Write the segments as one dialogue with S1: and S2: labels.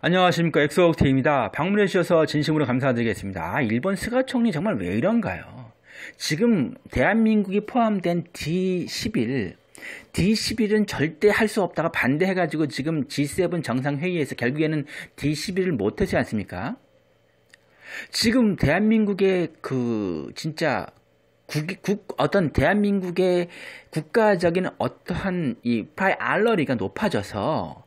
S1: 안녕하십니까 엑소옥테입니다. 방문해 주셔서 진심으로 감사드리겠습니다. 아, 일본 스가 총리 정말 왜 이런가요? 지금 대한민국이 포함된 D11 D11은 절대 할 수 없다가 반대해가지고 지금 G7 정상회의에서 결국에는 D11을 못하지 않습니까? 지금 대한민국의 그 진짜 국, 국 어떤 대한민국의 국가적인 어떠한 이 프라이알러리가 높아져서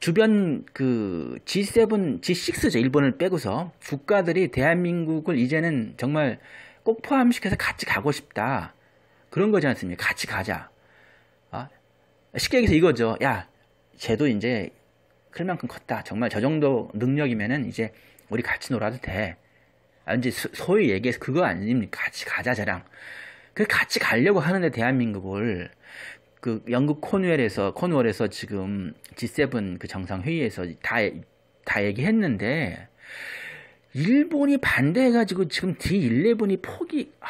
S1: 주변 그 G7, G6죠. 일본을 빼고서 국가들이 대한민국을 이제는 정말 꼭 포함시켜서 같이 가고 싶다. 그런 거지 않습니까? 같이 가자. 아, 쉽게 얘기해서 이거죠. 야, 쟤도 이제 클 만큼 컸다. 정말 저 정도 능력이면은 이제 우리 같이 놀아도 돼. 아, 이제 소위 얘기해서 그거 아닙니까? 같이 가자, 쟤랑. 그 같이 가려고 하는데 대한민국을 그 영국 콘웰에서 콘웰에서 지금 G7 그 정상 회의에서 다 다 얘기했는데 일본이 반대해가지고 지금 D11이 포기 아,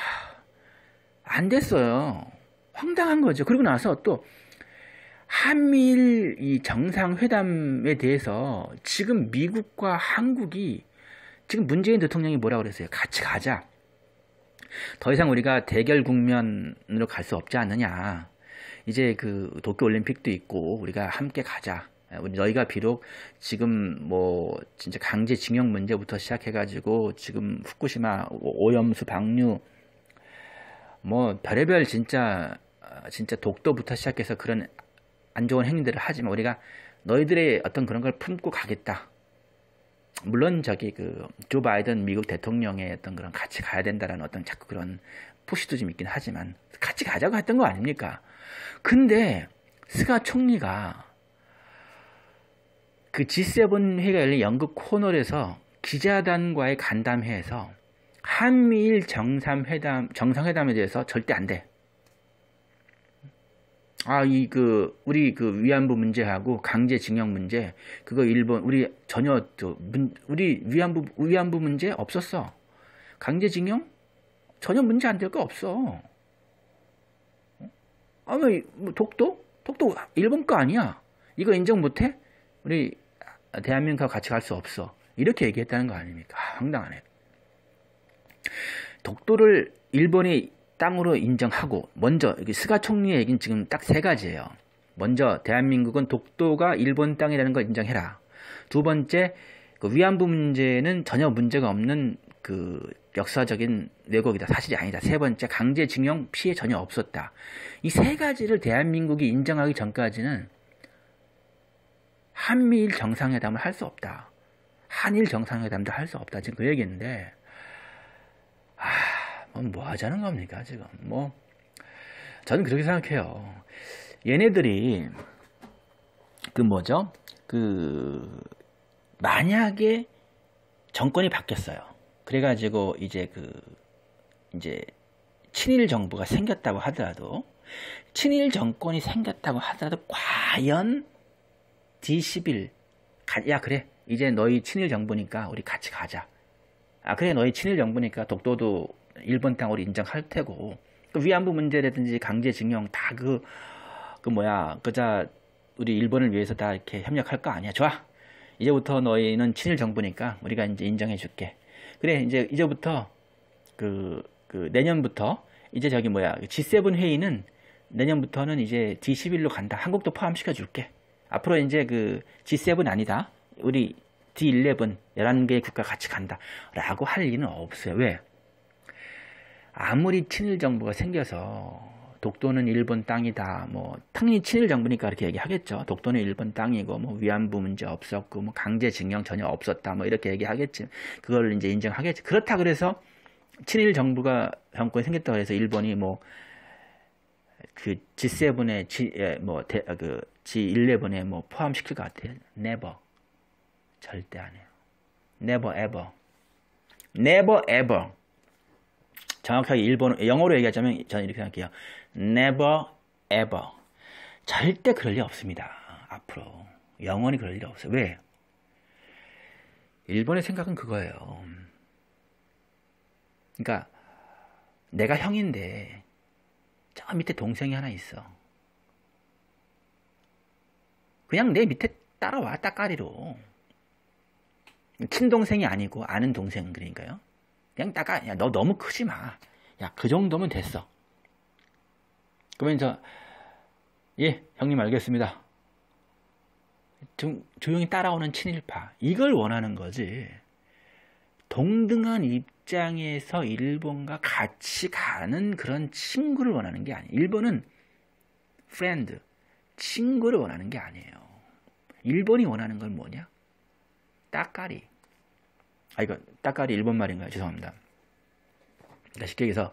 S1: 안 됐어요. 황당한 거죠. 그리고 나서 또 한미일 이 정상회담에 대해서 지금 미국과 한국이 지금 문재인 대통령이 뭐라고 그랬어요? 같이 가자. 더 이상 우리가 대결 국면으로 갈 수 없지 않느냐. 이제 그 도쿄 올림픽도 있고 우리가 함께 가자. 예, 우리 너희가 비록 지금 뭐 진짜 강제 징용 문제부터 시작해가지고 지금 후쿠시마 오염수 방류 뭐 별의별 진짜 어, 진짜 독도부터 시작해서 그런 안 좋은 행위들을 하지만 우리가 너희들의 어떤 그런 걸 품고 가겠다. 물론 저기 그 조 바이든 미국 대통령의 어떤 그런 같이 가야 된다라는 어떤 자꾸 그런 푸시도 좀 있긴 하지만 같이 가자고 했던 거 아닙니까? 근데 스가 총리가 그 G7 회가 열린 연극 코널에서 기자단과의 간담회에서 한미일 정상회담 정상회담에 대해서 절대 안 돼. 아, 이, 그, 우리, 그, 위안부 문제하고 강제징용 문제, 그거 일본, 우리 전혀, 저, 문, 우리 위안부, 위안부 문제 없었어. 강제징용? 전혀 문제 안 될 거 없어. 아뭐 독도? 독도 일본 거 아니야. 이거 인정 못해? 우리 대한민국하고 같이 갈 수 없어. 이렇게 얘기했다는 거 아닙니까? 아, 황당하네. 독도를 일본이 땅으로 인정하고 먼저 스가 총리의 얘기는 지금 딱 세 가지예요. 먼저 대한민국은 독도가 일본 땅이라는 걸 인정해라. 두 번째 그 위안부 문제는 전혀 문제가 없는 그 역사적인 왜곡이다 사실이 아니다 세 번째 강제징용 피해 전혀 없었다 이 세 가지를 대한민국이 인정하기 전까지는 한미일 정상회담을 할 수 없다 한일 정상회담도 할 수 없다 지금 그 얘기인데 아뭐 뭐 하자는 겁니까 지금 뭐 저는 그렇게 생각해요 얘네들이 그 뭐죠 그 만약에 정권이 바뀌었어요 그래가지고 이제 그 이제 친일 정부가 생겼다고 하더라도 친일 정권이 생겼다고 하더라도 과연 D11 야 그래 이제 너희 친일 정부니까 우리 같이 가자 아 그래 너희 친일 정부니까 독도도 일본 땅으로 인정할 테고 그 위안부 문제라든지 강제징용 다그그 그 뭐야 그자 우리 일본을 위해서 다 이렇게 협력할 거 아니야 좋아 이제부터 너희는 친일 정부니까 우리가 이제 인정해 줄게 그래 이제 이제부터 그, 그 내년부터 이제 저기 뭐야 G7 그 회의는 내년부터는 이제 D11로 간다. 한국도 포함시켜 줄게. 앞으로 이제 그 G7 아니다. 우리 D11 1 1개 국가 같이 간다. 라고 할 일은 없어요. 왜? 아무리 친일 정부가 생겨서 독도는 일본 땅이다. 뭐 당연히 친일 정부니까 이렇게 얘기하겠죠. 독도는 일본 땅이고 뭐 위안부 문제 없었고 뭐 강제징용 전혀 없었다. 뭐 이렇게 얘기하겠지. 그걸 이제 인정하겠지. 그렇다 그래서 친일 정부가 정권이 생겼다고 해서 일본이 뭐 그 g 7에 G 뭐그 G11에 뭐 포함시킬 것 같아요. 네버 절대 안 해요. 네버 에버. 네버 에버. 정확하게 일본 영어로 얘기하자면 저는 이렇게 할게요. Never ever. 절대 그럴 일 없습니다. 앞으로. 영원히 그럴 일 없어요. 왜? 일본의 생각은 그거예요. 그러니까 내가 형인데 저 밑에 동생이 하나 있어. 그냥 내 밑에 따라와 따까리로. 친동생이 아니고 아는 동생 그러니까요. 그냥 따가 야, 너 너무 크지 마. 야, 그 정도면 됐어. 그러면 저, 예, 형님 알겠습니다. 좀 조용히 따라오는 친일파. 이걸 원하는 거지. 동등한 입장에서 일본과 같이 가는 그런 친구를 원하는 게 아니에요. 일본은 friend, 친구를 원하는 게 아니에요. 일본이 원하는 건 뭐냐? 따까리. 아, 이거, 따까리 일본 말인가요? 죄송합니다. 그러니까 쉽게 얘기해서,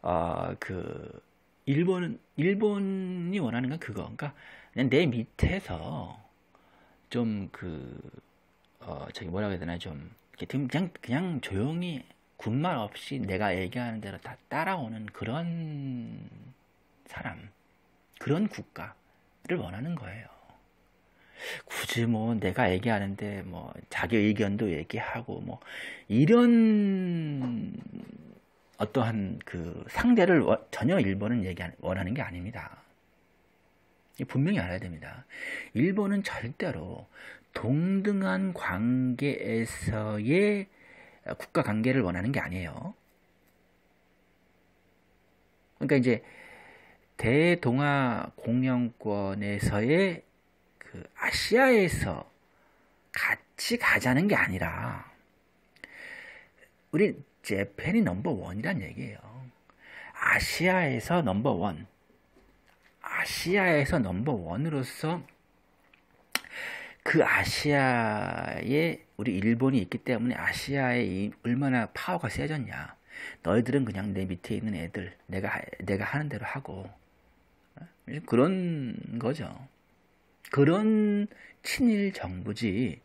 S1: 어, 아, 그, 일본은, 일본이 원하는 건 그거. 그러니까, 그냥 내 밑에서, 좀 그, 어, 저기 뭐라고 해야 되나, 좀, 그냥, 그냥 조용히 군말 없이 내가 얘기하는 대로 다 따라오는 그런 사람, 그런 국가를 원하는 거예요. 굳이 뭐 내가 얘기하는데 뭐 자기 의견도 얘기하고 뭐 이런 어떠한 그 상대를 전혀 일본은 얘기 원하는 게 아닙니다. 분명히 알아야 됩니다. 일본은 절대로 동등한 관계에서의 국가 관계를 원하는 게 아니에요. 그러니까 이제 대동아 공영권에서의 그 아시아에서 같이 가자는 게 아니라 우리 재팬이 넘버원이란 얘기예요. 아시아에서 넘버원. 아시아에서 넘버원으로서 그 아시아에 우리 일본이 있기 때문에 아시아에 얼마나 파워가 세졌냐. 너희들은 그냥 내 밑에 있는 애들 내가 내가 하는 대로 하고 어? 그런 거죠. 그런 친일 정부지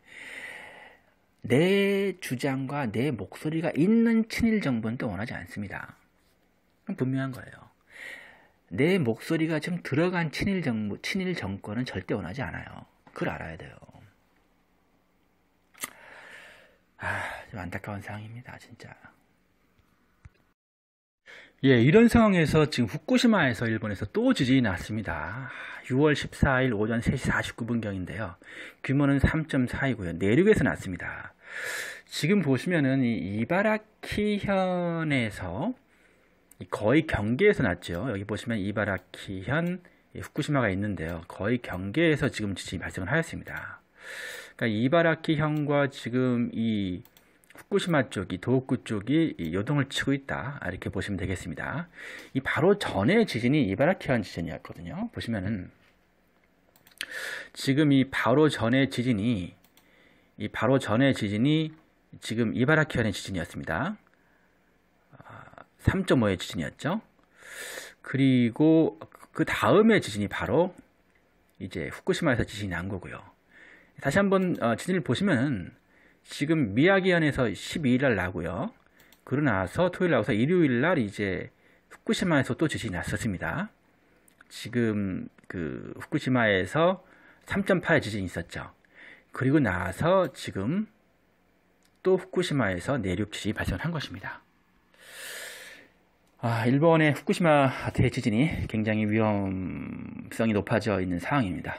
S1: 내 주장과 내 목소리가 있는 친일 정부는 또 원하지 않습니다. 분명한 거예요. 내 목소리가 지금 들어간 친일 정부, 친일 정권은 절대 원하지 않아요. 그걸 알아야 돼요. 아, 좀 안타까운 상황입니다, 진짜. 예, 이런 상황에서 지금 후쿠시마에서 일본에서 또 지진이 났습니다. 6월 14일 오전 3시 49분경인데요. 규모는 3.4이고요. 내륙에서 났습니다. 지금 보시면은 이 이바라키현에서 거의 경계에서 났죠. 여기 보시면 이바라키현 후쿠시마가 있는데요. 거의 경계에서 지금 지진이 발생을 하였습니다. 그러니까 이바라키현과 지금 이 후쿠시마 쪽이 도호쿠 쪽이 요동을 치고 있다 이렇게 보시면 되겠습니다. 이 바로 전에 지진이 이바라키현 지진이었거든요. 보시면은 지금 이 바로 전에 지진이 이 바로 전에 지진이 지금 이바라키현의 지진이었습니다. 3.5의 아, 지진이었죠. 그리고 그 다음에 지진이 바로 이제 후쿠시마에서 지진이 난 거고요. 다시 한번 어, 지진을 보시면 지금 미야기 현에서 12일 날 나고요. 그러나서 토요일 나고서 일요일 날 이제 후쿠시마에서 또 지진이 났었습니다. 지금 그 후쿠시마에서 3.8 지진이 있었죠. 그리고 나서 지금 또 후쿠시마에서 내륙 지진이 발생한 것입니다. 아, 일본의 후쿠시마 대지진이 굉장히 위험성이 높아져 있는 상황입니다.